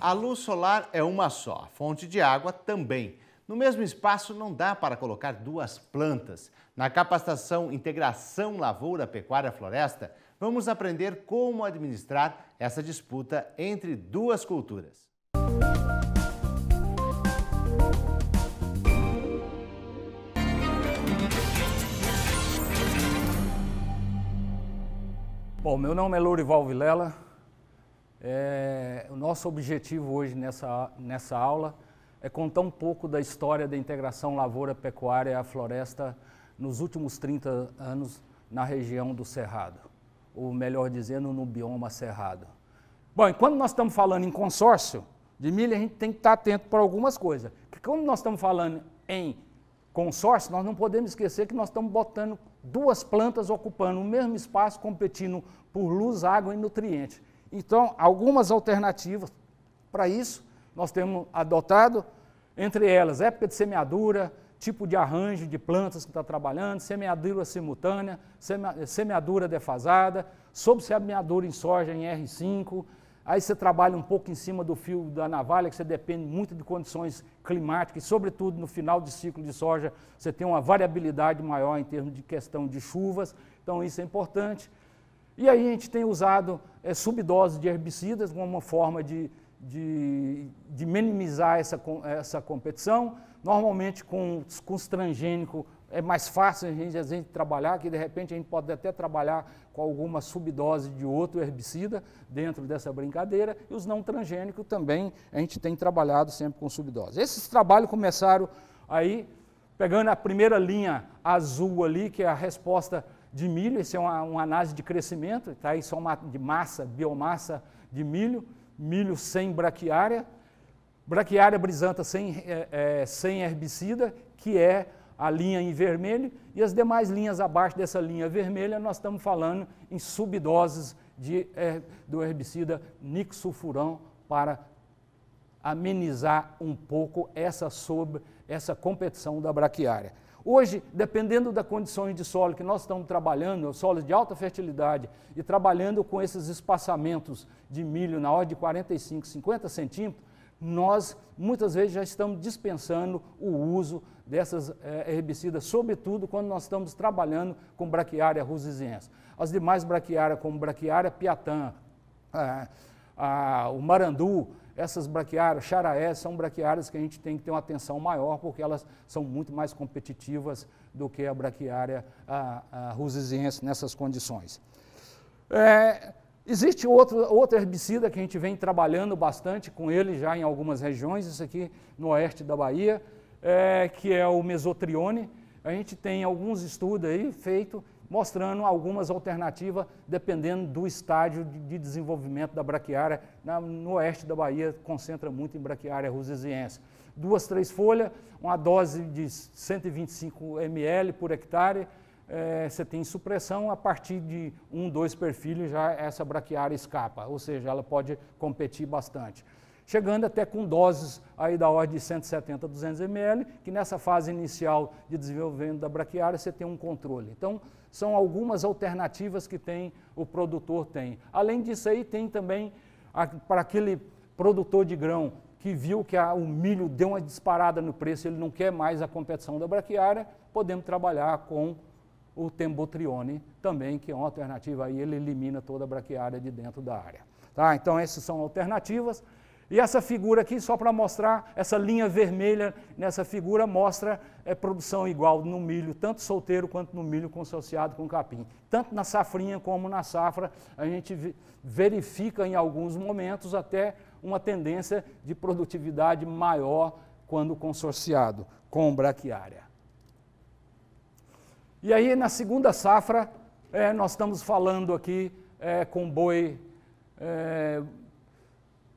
A luz solar é uma só, a fonte de água também. No mesmo espaço não dá para colocar duas plantas. Na capacitação Integração Lavoura Pecuária Floresta, vamos aprender como administrar essa disputa entre duas culturas. Bom, meu nome é Lourival Vilela, é, o nosso objetivo hoje nessa, nessa aula é contar um pouco da história da integração lavoura-pecuária à floresta nos últimos 30 anos na região do Cerrado, ou melhor dizendo, no bioma Cerrado. Bom, enquanto nós estamos falando em consórcio de milho, a gente tem que estar atento para algumas coisas. Porque quando nós estamos falando em consórcio, nós não podemos esquecer que nós estamos botando duas plantas ocupando o mesmo espaço, competindo por luz, água e nutrientes. Então, algumas alternativas para isso nós temos adotado, entre elas época de semeadura, tipo de arranjo de plantas que está trabalhando, semeadura simultânea, semeadura defasada, sob semeadura em soja em R5, aí você trabalha um pouco em cima do fio da navalha, que você depende muito de condições climáticas, e sobretudo no final de ciclo de soja, você tem uma variabilidade maior em termos de questão de chuvas, então isso é importante. E aí a gente tem usado é, subdoses de herbicidas como uma forma de, de, de minimizar essa, essa competição. Normalmente com, com os transgênicos é mais fácil a gente, a gente trabalhar, que de repente a gente pode até trabalhar com alguma subdose de outro herbicida dentro dessa brincadeira, e os não transgênicos também a gente tem trabalhado sempre com subdose. Esses trabalhos começaram aí, pegando a primeira linha azul ali, que é a resposta de milho, esse é uma, uma análise de crescimento, tá? isso é uma de massa, biomassa de milho, milho sem braquiária, braquiária brisanta sem, é, é, sem herbicida, que é a linha em vermelho, e as demais linhas abaixo dessa linha vermelha, nós estamos falando em subdoses de, é, do herbicida nixulfurão para amenizar um pouco essa, sobre, essa competição da braquiária. Hoje, dependendo das condições de solo que nós estamos trabalhando, é solos de alta fertilidade, e trabalhando com esses espaçamentos de milho na ordem de 45, 50 centímetros, nós muitas vezes já estamos dispensando o uso dessas é, herbicidas, sobretudo quando nós estamos trabalhando com braquiária rusiziense. As demais braquiárias, como braquiária piatã, é, a, o marandu, essas braquiárias, charaés, são braquiárias que a gente tem que ter uma atenção maior, porque elas são muito mais competitivas do que a braquiária a, a nessas condições. É, existe outro, outro herbicida que a gente vem trabalhando bastante com ele já em algumas regiões, isso aqui no oeste da Bahia, é, que é o mesotrione. A gente tem alguns estudos aí feitos mostrando algumas alternativas dependendo do estágio de desenvolvimento da braquiária. Na, no oeste da Bahia, concentra muito em braquiária rusesiense. Duas, três folhas, uma dose de 125 ml por hectare, é, você tem supressão, a partir de um, dois perfis já essa braquiária escapa, ou seja, ela pode competir bastante. Chegando até com doses aí da ordem de 170 a 200 ml, que nessa fase inicial de desenvolvimento da braquiária você tem um controle. Então, são algumas alternativas que tem o produtor tem. Além disso aí tem também para aquele produtor de grão que viu que a, o milho deu uma disparada no preço, ele não quer mais a competição da braquiária, podemos trabalhar com o tembotrione também, que é uma alternativa aí, ele elimina toda a braquiária de dentro da área. Tá? Então essas são alternativas. E essa figura aqui, só para mostrar, essa linha vermelha nessa figura mostra é, produção igual no milho, tanto solteiro quanto no milho consociado com capim. Tanto na safrinha como na safra, a gente verifica em alguns momentos até uma tendência de produtividade maior quando consorciado com braquiária. E aí, na segunda safra, é, nós estamos falando aqui é, com boi. É,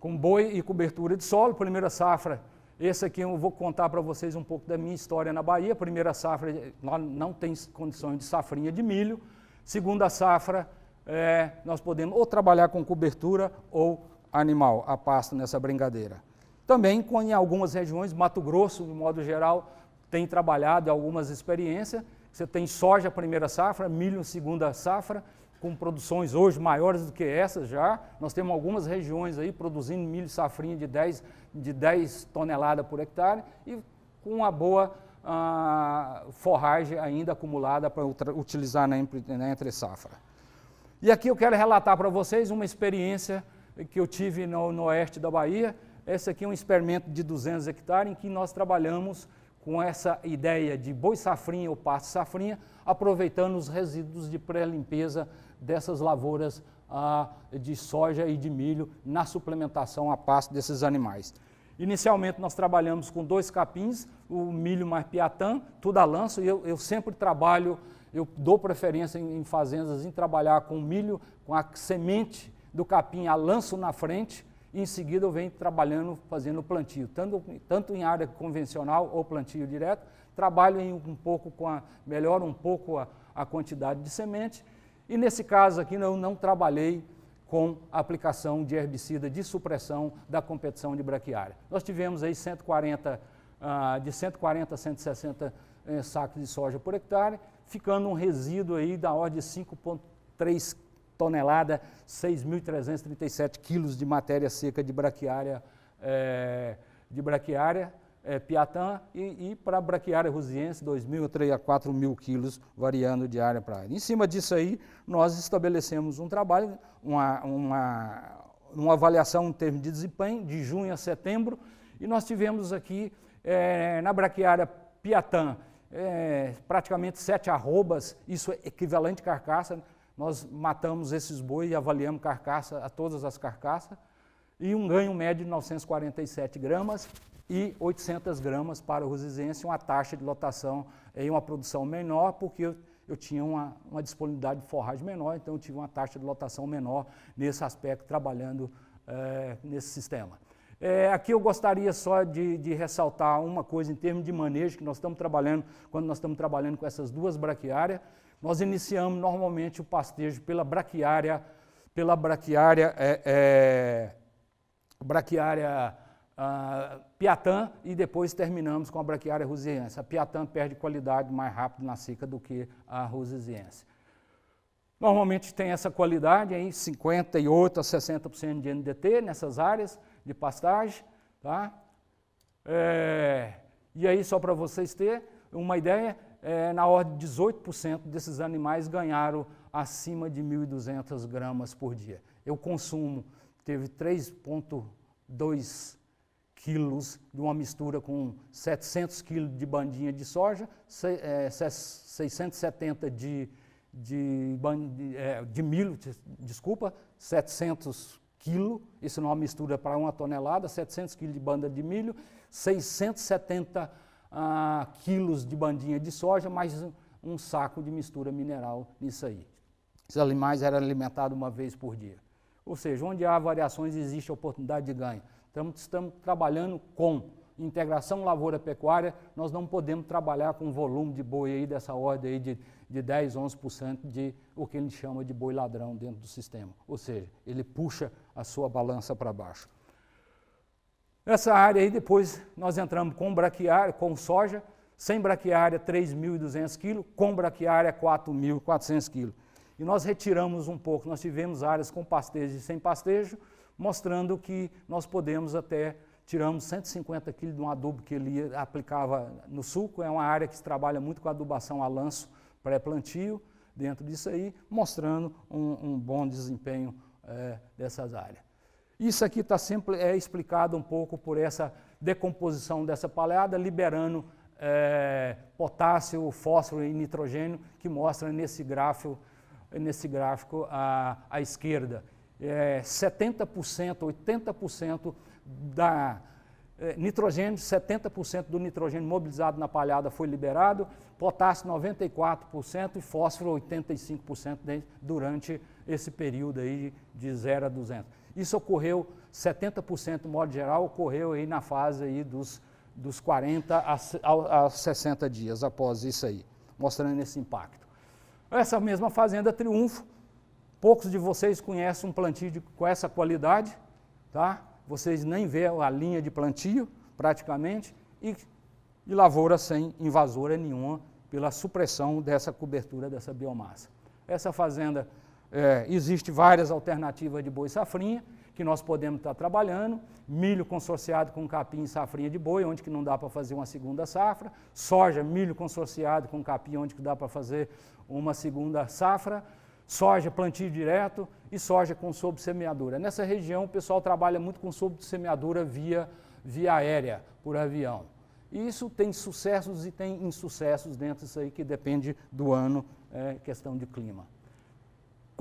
com boi e cobertura de solo, primeira safra. Esse aqui eu vou contar para vocês um pouco da minha história na Bahia. Primeira safra, nós não tem condições de safrinha de milho. Segunda safra, é, nós podemos ou trabalhar com cobertura ou animal, a pasta nessa brincadeira. Também com, em algumas regiões, Mato Grosso, de modo geral, tem trabalhado algumas experiências. Você tem soja primeira safra, milho segunda safra, com produções hoje maiores do que essas já. Nós temos algumas regiões aí produzindo milho safrinha de 10, de 10 toneladas por hectare e com uma boa ah, forragem ainda acumulada para utilizar na, na entre safra. E aqui eu quero relatar para vocês uma experiência que eu tive no, no oeste da Bahia. Esse aqui é um experimento de 200 hectares em que nós trabalhamos com essa ideia de boi safrinha ou pasto safrinha, aproveitando os resíduos de pré-limpeza dessas lavouras ah, de soja e de milho na suplementação a pasto desses animais. Inicialmente nós trabalhamos com dois capins, o milho mais piatã, tudo a lanço, e eu, eu sempre trabalho, eu dou preferência em, em, fazendas em trabalhar com milho, com a semente do capim a lanço na frente, em seguida eu venho trabalhando, fazendo plantio, tanto, tanto em área convencional ou plantio direto, trabalho em, um pouco com a, melhora um pouco a, a quantidade de semente, e nesse caso aqui eu não trabalhei com a aplicação de herbicida de supressão da competição de braquiária. Nós tivemos aí 140, ah, de 140 a 160 eh, sacos de soja por hectare, ficando um resíduo aí da ordem de 5,3 tonelada, 6.337 quilos de matéria seca de braquiária, é, de braquiária é, piatã e, e para a braquiária rusiense, 2.000 a 4.000 quilos, variando de área para área. Em cima disso aí, nós estabelecemos um trabalho, uma, uma, uma avaliação em termos de desempenho, de junho a setembro, e nós tivemos aqui é, na braquiária piatã, é, praticamente sete arrobas, isso é equivalente carcaça, nós matamos esses boi e avaliamos carcaça, a todas as carcaças, e um ganho médio de 947 gramas e 800 gramas para o rosizense, uma taxa de lotação em uma produção menor, porque eu, eu tinha uma, uma, disponibilidade de forragem menor, então eu tive uma taxa de lotação menor nesse aspecto, trabalhando é, nesse sistema. É, aqui eu gostaria só de, de, ressaltar uma coisa em termos de manejo, que nós estamos trabalhando, quando nós estamos trabalhando com essas duas braquiárias, nós iniciamos normalmente o pastejo pela braquiária, pela braquiária, é, é, braquiária ah, piatã e depois terminamos com a braquiária rusiense. A piatã perde qualidade mais rápido na seca do que a rusiense. Normalmente tem essa qualidade aí, 58 a 60% de NDT nessas áreas de pastagem, tá? É, e aí só para vocês terem uma ideia, é, na ordem de 18% desses animais ganharam acima de 1.200 gramas por dia. Eu consumo, teve 3,2 quilos de uma mistura com 700 quilos de bandinha de soja, 670 é, de, de, é, de milho, desculpa, 700 quilos, isso não é uma mistura para uma tonelada, 700 quilos de banda de milho, 670 ah, quilos de bandinha de soja, mais um saco de mistura mineral nisso aí. Esses animais eram alimentados uma vez por dia. Ou seja, onde há variações existe oportunidade de ganho. Estamos, estamos trabalhando com integração lavoura-pecuária, nós não podemos trabalhar com volume de boi aí dessa ordem aí de, de 10, 11% de o que ele chama de boi ladrão dentro do sistema. Ou seja, ele puxa a sua balança para baixo. Essa área aí depois nós entramos com braquiária, com soja, sem braquiária 3.200 quilos, com braquiária 4.400 quilos. E nós retiramos um pouco, nós tivemos áreas com pastejo e sem pastejo, mostrando que nós podemos até, tiramos 150 quilos de um adubo que ele aplicava no sulco, é uma área que se trabalha muito com adubação a lanço pré-plantio, dentro disso aí, mostrando um, um bom desempenho é, dessas áreas. Isso aqui está sempre é explicado um pouco por essa decomposição dessa palhada, liberando é, potássio, fósforo e nitrogênio, que mostra nesse gráfico, nesse gráfico à, à esquerda. É, 70%, 80% da é, nitrogênio, 70% do nitrogênio mobilizado na palhada foi liberado, potássio 94% e fósforo 85% durante durante esse período aí de 0 a 200. Isso ocorreu, 70% de modo geral, ocorreu aí na fase aí dos, dos 40 a, a 60 dias após isso aí, mostrando esse impacto. Essa mesma fazenda Triunfo, poucos de vocês conhecem um plantio de, com essa qualidade, tá? Vocês nem vê a linha de plantio, praticamente, e, e lavoura sem invasora nenhuma pela supressão dessa cobertura dessa biomassa. Essa fazenda é, existe várias alternativas de boi safrinha que nós podemos estar trabalhando, milho consorciado com capim e safrinha de boi, onde que não dá para fazer uma segunda safra, soja, milho consorciado com capim, onde que dá para fazer uma segunda safra, soja plantio direto e soja com sobressemeadura. Nessa região o pessoal trabalha muito com sobressemeadura via, via aérea, por avião. E isso tem sucessos e tem insucessos dentro disso aí que depende do ano, é, questão de clima.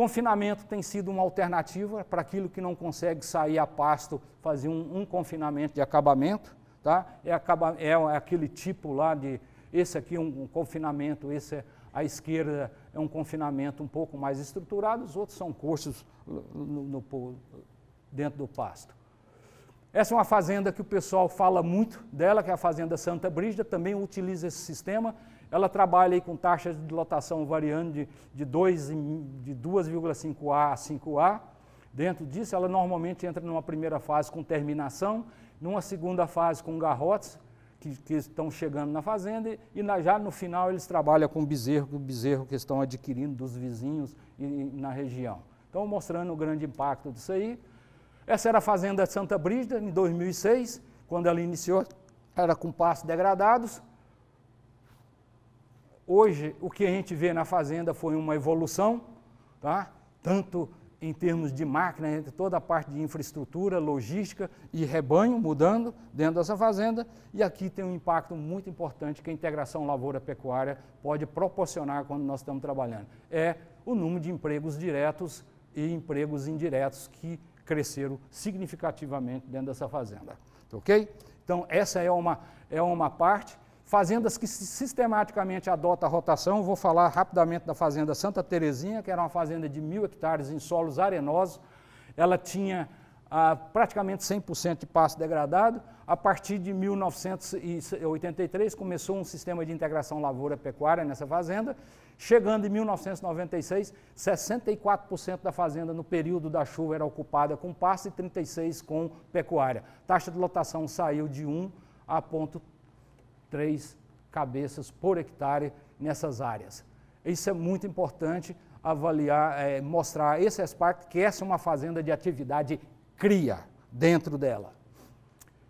Confinamento tem sido uma alternativa para aquilo que não consegue sair a pasto, fazer um, um confinamento de acabamento. Tá? É, acaba, é, é aquele tipo lá de, esse aqui é um, um confinamento, esse é, à esquerda é um confinamento um pouco mais estruturado, os outros são cursos no, no, dentro do pasto. Essa é uma fazenda que o pessoal fala muito dela, que é a Fazenda Santa Brígida, também utiliza esse sistema. Ela trabalha aí com taxas de lotação variando de, de, 2, de 2,5A a 5A. Dentro disso, ela normalmente entra numa primeira fase com terminação, numa segunda fase com garrotes, que, que estão chegando na fazenda, e na, já no final eles trabalham com bezerro, bezerro que estão adquirindo dos vizinhos e, e na região. Então, mostrando o grande impacto disso aí. Essa era a fazenda de Santa Brígida, em 2006, quando ela iniciou, era com passos degradados. Hoje, o que a gente vê na fazenda foi uma evolução, tá? tanto em termos de máquina, entre toda a parte de infraestrutura, logística e rebanho mudando dentro dessa fazenda. E aqui tem um impacto muito importante que a integração lavoura-pecuária pode proporcionar quando nós estamos trabalhando. É o número de empregos diretos e empregos indiretos que cresceram significativamente dentro dessa fazenda. Ok? Então, essa é uma, é uma parte. Fazendas que sistematicamente adotam a rotação, vou falar rapidamente da fazenda Santa Terezinha, que era uma fazenda de mil hectares em solos arenosos, ela tinha ah, praticamente 100% de pasto degradado. A partir de 1983 começou um sistema de integração lavoura-pecuária nessa fazenda, chegando em 1996, 64% da fazenda no período da chuva era ocupada com pasto e 36% com pecuária. Taxa de lotação saiu de 1 a ponto três cabeças por hectare nessas áreas. Isso é muito importante avaliar, é, mostrar esse aspecto que essa é uma fazenda de atividade cria dentro dela.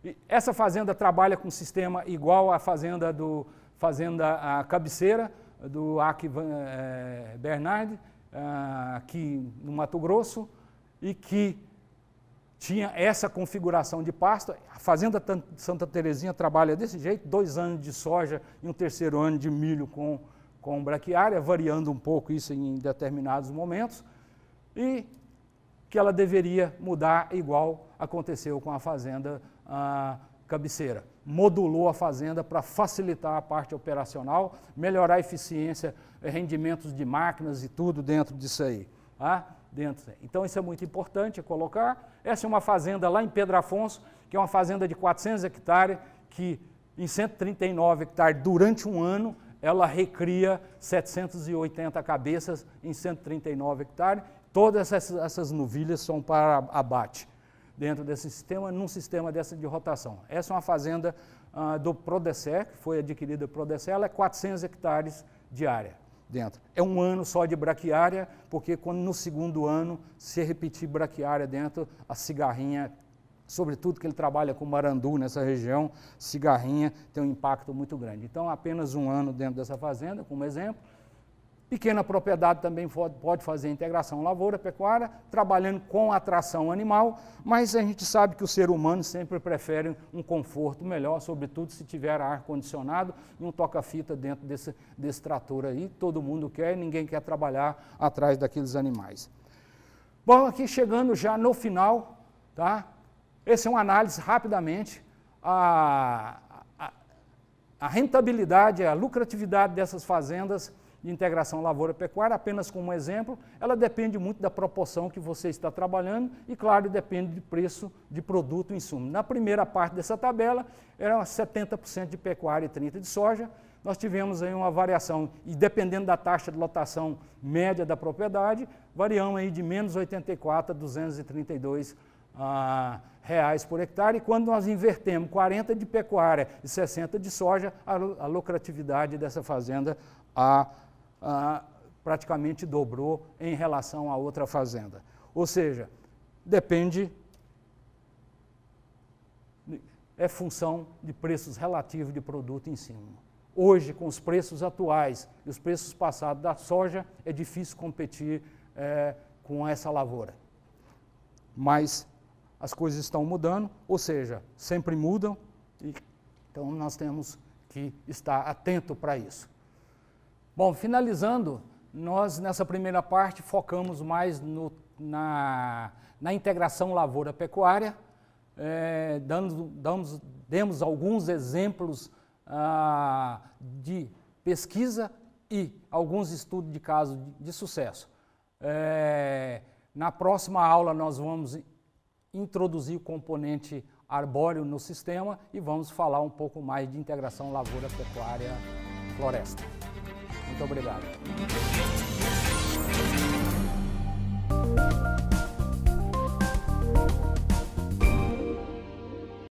E essa fazenda trabalha com um sistema igual à fazenda do fazenda a cabeceira do AC é, Bernard, ah, aqui no Mato Grosso, e que tinha essa configuração de pasto. A Fazenda Santa Terezinha trabalha desse jeito, dois anos de soja e um terceiro ano de milho com, com braquiária, variando um pouco isso em determinados momentos, e que ela deveria mudar igual aconteceu com a Fazenda a ah, Cabeceira. Modulou a Fazenda para facilitar a parte operacional, melhorar a eficiência, rendimentos de máquinas e tudo dentro disso aí. Tá? dentro. Então isso é muito importante colocar. Essa é uma fazenda lá em Pedro Afonso, que é uma fazenda de 400 hectares, que em 139 hectares durante um ano ela recria 780 cabeças em 139 hectares. Todas essas, novilhas são para abate dentro desse sistema, num sistema dessa de rotação. Essa é uma fazenda ah, do Prodecer, que foi adquirida pelo Prodecer, ela é 400 hectares de área dentro. É um ano só de braquiária, porque quando no segundo ano se repetir braquiária dentro, a cigarrinha, sobretudo que ele trabalha com marandu nessa região, cigarrinha tem um impacto muito grande. Então, apenas um ano dentro dessa fazenda, como exemplo, Pequena propriedade também pode fazer integração lavoura-pecuária, trabalhando com atração animal, mas a gente sabe que o ser humano sempre prefere um conforto melhor, sobretudo se tiver ar-condicionado e um toca-fita dentro desse, desse trator aí. Todo mundo quer, ninguém quer trabalhar atrás daqueles animais. Bom, aqui chegando já no final, tá? Essa é uma análise rapidamente. A, a, a rentabilidade, a lucratividade dessas fazendas de integração lavoura-pecuária, apenas como exemplo, ela depende muito da proporção que você está trabalhando e, claro, depende de preço de produto e insumo. Na primeira parte dessa tabela, era 70% de pecuária e 30% de soja. Nós tivemos aí uma variação, e dependendo da taxa de lotação média da propriedade, variam aí de menos 84 a 232 ah, reais por hectare. E quando nós invertemos 40 de pecuária e 60 de soja, a, a lucratividade dessa fazenda a ah, praticamente dobrou em relação à outra fazenda. Ou seja, depende, é função de preços relativos de produto em cima. Hoje, com os preços atuais e os preços passados da soja, é difícil competir é, com essa lavoura. Mas as coisas estão mudando, ou seja, sempre mudam, e, então nós temos que estar atento para isso. Bom, finalizando, nós nessa primeira parte focamos mais no, na, na integração lavoura-pecuária, é, dando, damos, demos alguns exemplos ah, de pesquisa e alguns estudos de casos de, de sucesso. É, na próxima aula nós vamos introduzir o componente arbóreo no sistema e vamos falar um pouco mais de integração lavoura-pecuária-floresta. Muito obrigado.